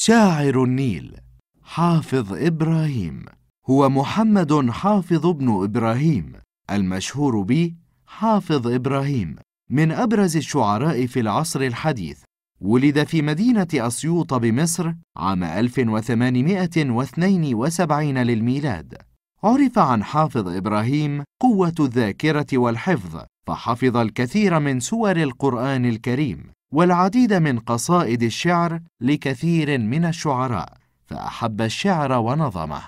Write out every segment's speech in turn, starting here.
شاعر النيل حافظ إبراهيم هو محمد حافظ بن إبراهيم المشهور ب حافظ إبراهيم من أبرز الشعراء في العصر الحديث ولد في مدينة أسيوط بمصر عام 1872 للميلاد عرف عن حافظ إبراهيم قوة الذاكرة والحفظ فحفظ الكثير من سور القرآن الكريم والعديد من قصائد الشعر لكثير من الشعراء فأحب الشعر ونظمه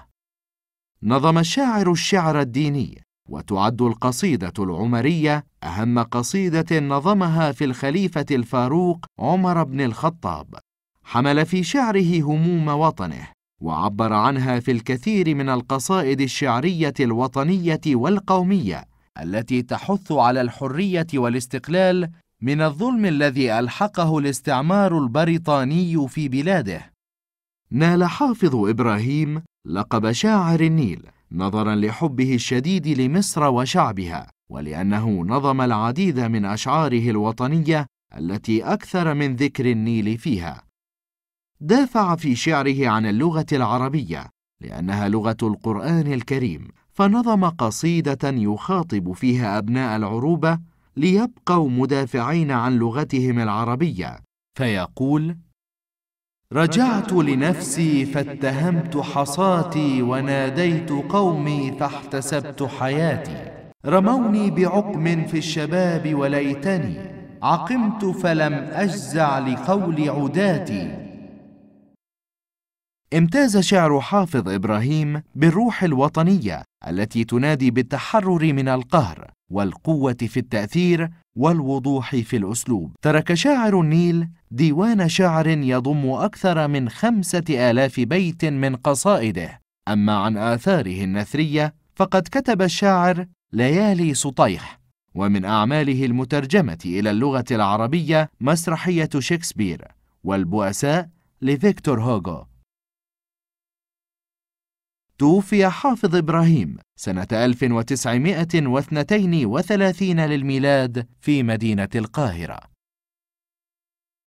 نظم الشاعر الشعر الديني وتعد القصيدة العمرية أهم قصيدة نظمها في الخليفة الفاروق عمر بن الخطاب حمل في شعره هموم وطنه وعبر عنها في الكثير من القصائد الشعرية الوطنية والقومية التي تحث على الحرية والاستقلال من الظلم الذي ألحقه الاستعمار البريطاني في بلاده نال حافظ إبراهيم لقب شاعر النيل نظرا لحبه الشديد لمصر وشعبها ولأنه نظم العديد من أشعاره الوطنية التي أكثر من ذكر النيل فيها دافع في شعره عن اللغة العربية لأنها لغة القرآن الكريم فنظم قصيدة يخاطب فيها أبناء العروبة ليبقوا مدافعين عن لغتهم العربية فيقول رجعت لنفسي فاتهمت حصاتي وناديت قومي فاحتسبت حياتي رموني بعقم في الشباب وليتني عقمت فلم أجزع لقول عداتي امتاز شعر حافظ إبراهيم بالروح الوطنية التي تنادي بالتحرر من القهر والقوة في التأثير والوضوح في الأسلوب ترك شاعر النيل ديوان شعر يضم أكثر من خمسة آلاف بيت من قصائده أما عن آثاره النثرية فقد كتب الشاعر ليالي سطيح ومن أعماله المترجمة إلى اللغة العربية مسرحية شكسبير والبؤساء لفيكتور هوغو توفي حافظ إبراهيم سنة 1932 للميلاد في مدينة القاهرة